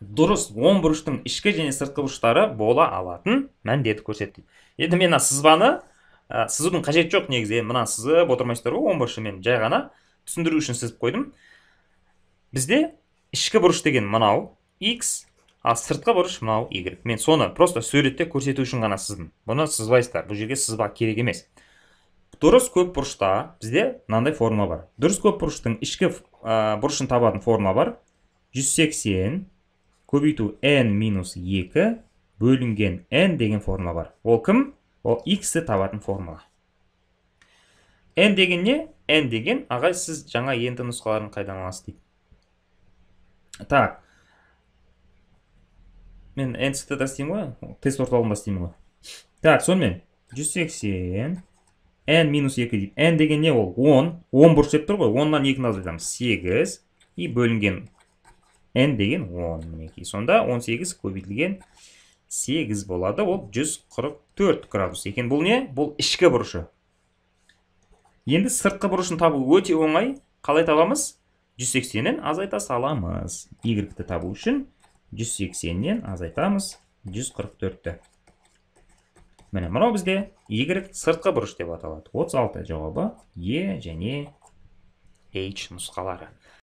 дұрыс он бұрыштың ішкі және сыртқы бұрыштары бола алатын мәндерді көрсетті енді мен мына сызбаны ә, сызудың қажеті жоқ негізі мына сызып отырмайсыздар ғой он бұрышты мен жай ғана түсіндіру үшін сызып қойдым бізде ішкі бұрыш деген мынау x ал сыртқы бұрыш мынау y мен соны просто суретте көрсету үшін ғана сыздым бұны сызбайсыздар бұл жерге сызба керек емес дұрыс көп бұрышта бізде мынандай формула бар дұрыс көп бұрыштың ішкі ә, бұрышын табатын формула бар 180 көбейту n минус 2 бөлінген n деген формула бар ол кім ол x-ті табатын формула n деген не n деген ағай сіз жаңа енді нұсқаларын қайдан аласыз дейді так мен n да істеймін ғой тест орталығында істеймін ғой так сонымен 180 n минус 2 дейді n деген не ол 10 10 бұрыш деп тұр ғой 10-нан 2-ні азайтамыз 8 и бөлінген n деген 10 мінекей сонда 18 көбейтілген 8 болады ол 144 градус екен бұл не бұл ішкі бұрышы енді сыртқы бұрышын табу өте оңай қалай табамыз 180-нен азайта саламыз y-ті табу үшін 180-нен азайтамыз 144-ті міне мынау бізде y сыртқы бұрыш деп аталады 36 жауабы е e және h нұсқалары